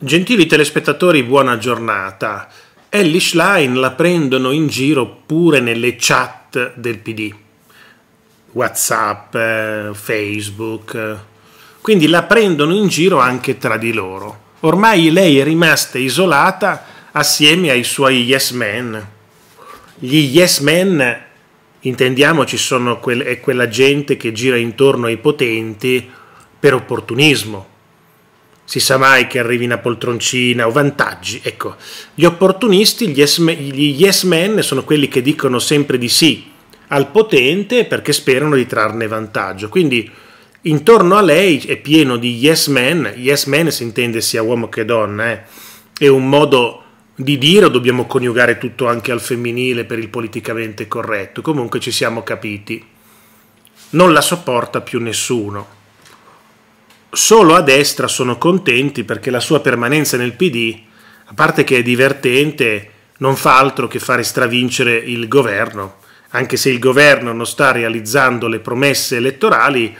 Gentili telespettatori, buona giornata. Ellie Schlein la prendono in giro pure nelle chat del PD. WhatsApp, eh, Facebook. Eh. Quindi la prendono in giro anche tra di loro. Ormai lei è rimasta isolata assieme ai suoi yes men. Gli yes men, intendiamoci, sono quel, è quella gente che gira intorno ai potenti per opportunismo si sa mai che arrivi una poltroncina o vantaggi. Ecco, gli opportunisti, gli yes, gli yes men, sono quelli che dicono sempre di sì al potente perché sperano di trarne vantaggio. Quindi intorno a lei è pieno di yes men, yes men si intende sia uomo che donna, eh. è un modo di dire o dobbiamo coniugare tutto anche al femminile per il politicamente corretto? Comunque ci siamo capiti. Non la sopporta più nessuno solo a destra sono contenti perché la sua permanenza nel PD, a parte che è divertente, non fa altro che fare stravincere il governo, anche se il governo non sta realizzando le promesse elettorali,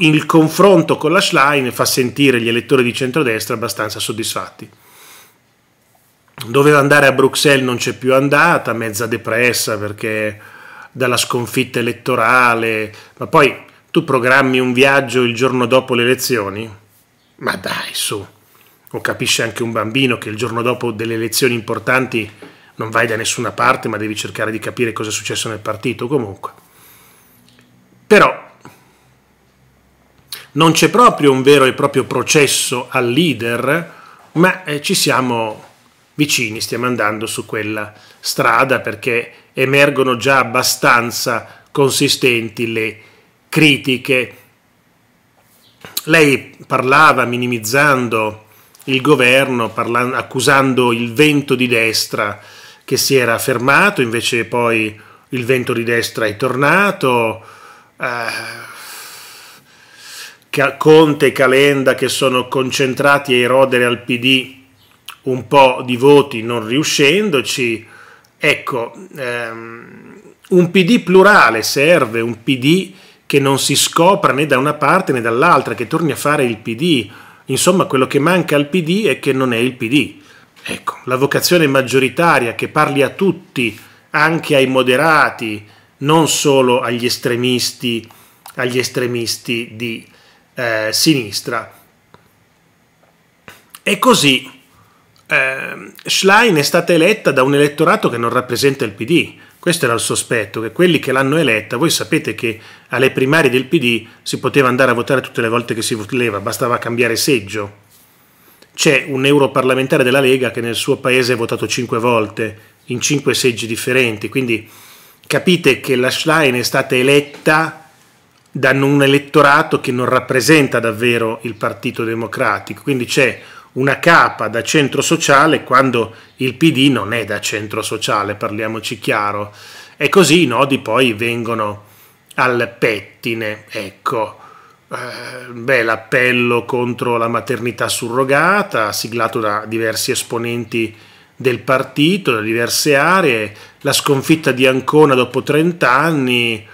il confronto con la Schlein fa sentire gli elettori di centrodestra abbastanza soddisfatti. Doveva andare a Bruxelles, non c'è più andata, mezza depressa perché dalla sconfitta elettorale, ma poi tu programmi un viaggio il giorno dopo le elezioni? Ma dai, su. O capisce anche un bambino che il giorno dopo delle elezioni importanti non vai da nessuna parte, ma devi cercare di capire cosa è successo nel partito, comunque. Però non c'è proprio un vero e proprio processo al leader, ma eh, ci siamo vicini, stiamo andando su quella strada perché emergono già abbastanza consistenti le critiche. Lei parlava minimizzando il governo, parlando, accusando il vento di destra che si era fermato, invece poi il vento di destra è tornato. Eh, Conte e Calenda che sono concentrati a erodere al PD un po' di voti non riuscendoci. Ecco, ehm, un PD plurale serve, un PD che non si scopra né da una parte né dall'altra, che torni a fare il PD. Insomma, quello che manca al PD è che non è il PD. Ecco, la vocazione maggioritaria che parli a tutti, anche ai moderati, non solo agli estremisti, agli estremisti di eh, sinistra. E così eh, Schlein è stata eletta da un elettorato che non rappresenta il PD. Questo era il sospetto, che quelli che l'hanno eletta, voi sapete che alle primarie del PD si poteva andare a votare tutte le volte che si voleva, bastava cambiare seggio. C'è un europarlamentare della Lega che nel suo paese ha votato cinque volte, in cinque seggi differenti, quindi capite che la Schlein è stata eletta da un elettorato che non rappresenta davvero il Partito Democratico, quindi c'è una capa da centro sociale quando il PD non è da centro sociale, parliamoci chiaro. E così i nodi poi vengono al pettine, ecco. Eh, beh, l'appello contro la maternità surrogata, siglato da diversi esponenti del partito, da diverse aree, la sconfitta di Ancona dopo 30 anni,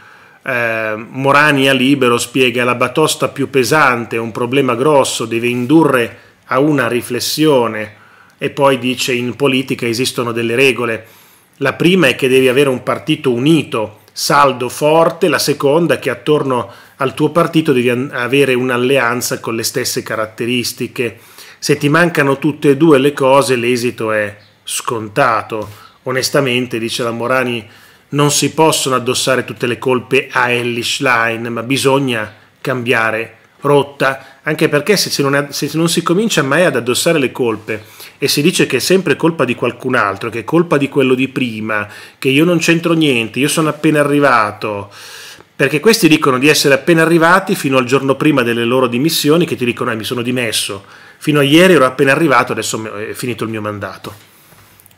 eh, Morani Libero spiega la batosta più pesante, un problema grosso, deve indurre a una riflessione e poi dice in politica esistono delle regole. La prima è che devi avere un partito unito, saldo, forte, la seconda è che attorno al tuo partito devi avere un'alleanza con le stesse caratteristiche. Se ti mancano tutte e due le cose l'esito è scontato. Onestamente, dice la Morani, non si possono addossare tutte le colpe a Ellie Line, ma bisogna cambiare rotta anche perché se non, è, se non si comincia mai ad addossare le colpe e si dice che è sempre colpa di qualcun altro, che è colpa di quello di prima, che io non c'entro niente, io sono appena arrivato, perché questi dicono di essere appena arrivati fino al giorno prima delle loro dimissioni che ti dicono eh, mi sono dimesso, fino a ieri ero appena arrivato, adesso è finito il mio mandato.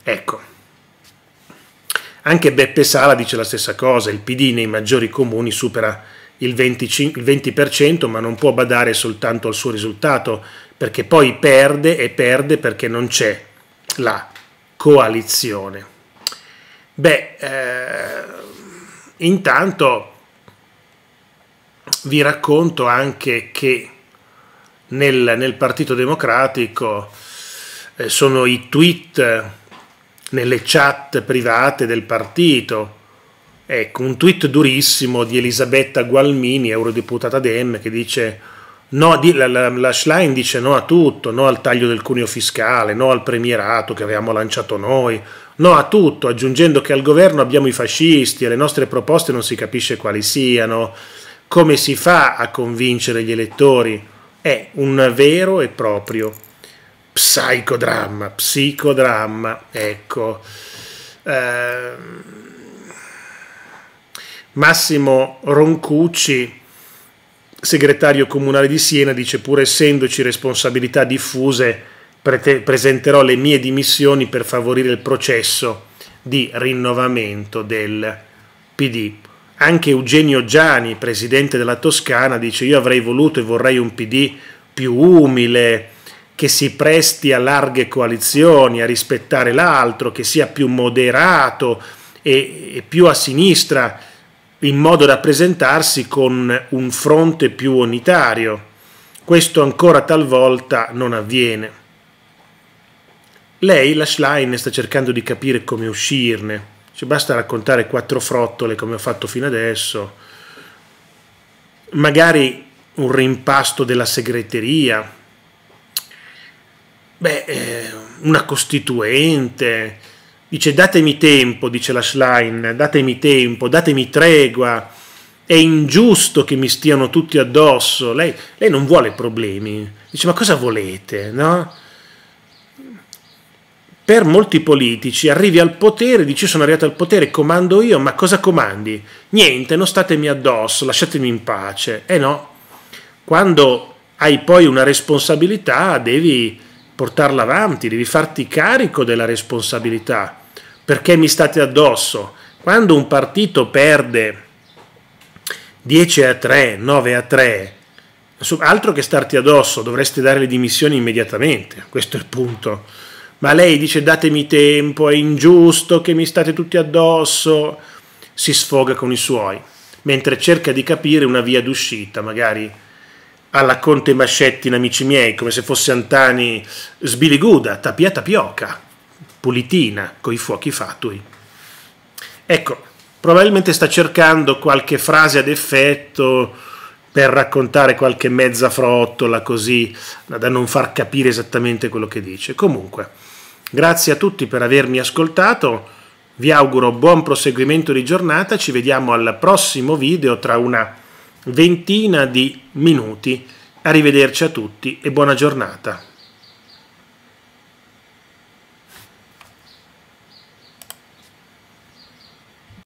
Ecco. Anche Beppe Sala dice la stessa cosa, il PD nei maggiori comuni supera il 25, il 20%, ma non può badare soltanto al suo risultato, perché poi perde e perde perché non c'è la coalizione. Beh, eh, intanto vi racconto anche che nel, nel Partito Democratico eh, sono i tweet nelle chat private del partito Ecco, un tweet durissimo di Elisabetta Gualmini, eurodeputata DEM, che dice no, la, la, la Schlein dice no a tutto, no al taglio del cuneo fiscale, no al premierato che avevamo lanciato noi, no a tutto, aggiungendo che al governo abbiamo i fascisti e le nostre proposte non si capisce quali siano. Come si fa a convincere gli elettori? È un vero e proprio psicodramma, psicodramma, ecco. Ehm Massimo Roncucci, segretario comunale di Siena, dice pur essendoci responsabilità diffuse, presenterò le mie dimissioni per favorire il processo di rinnovamento del PD. Anche Eugenio Giani, presidente della Toscana, dice io avrei voluto e vorrei un PD più umile, che si presti a larghe coalizioni, a rispettare l'altro, che sia più moderato e, e più a sinistra in modo da presentarsi con un fronte più unitario. Questo ancora talvolta non avviene. Lei, la Schlein, sta cercando di capire come uscirne. Ci basta raccontare quattro frottole come ho fatto fino adesso. Magari un rimpasto della segreteria. Beh, eh, una costituente Dice datemi tempo, dice la Schlein, datemi tempo, datemi tregua, è ingiusto che mi stiano tutti addosso, lei, lei non vuole problemi, dice ma cosa volete? No? Per molti politici arrivi al potere, dici sono arrivato al potere, comando io, ma cosa comandi? Niente, non statemi addosso, lasciatemi in pace. Eh no, quando hai poi una responsabilità devi portarla avanti, devi farti carico della responsabilità. Perché mi state addosso? Quando un partito perde 10 a 3, 9 a 3, altro che starti addosso, dovresti dare le dimissioni immediatamente, questo è il punto. Ma lei dice datemi tempo, è ingiusto che mi state tutti addosso, si sfoga con i suoi, mentre cerca di capire una via d'uscita, magari alla Conte Mascetti, amici miei, come se fosse Antani sbiliguda, tapia tapioca, pulitina, coi fuochi fatui. Ecco, probabilmente sta cercando qualche frase ad effetto per raccontare qualche mezza frottola così da non far capire esattamente quello che dice. Comunque, grazie a tutti per avermi ascoltato, vi auguro buon proseguimento di giornata, ci vediamo al prossimo video tra una ventina di minuti. Arrivederci a tutti e buona giornata.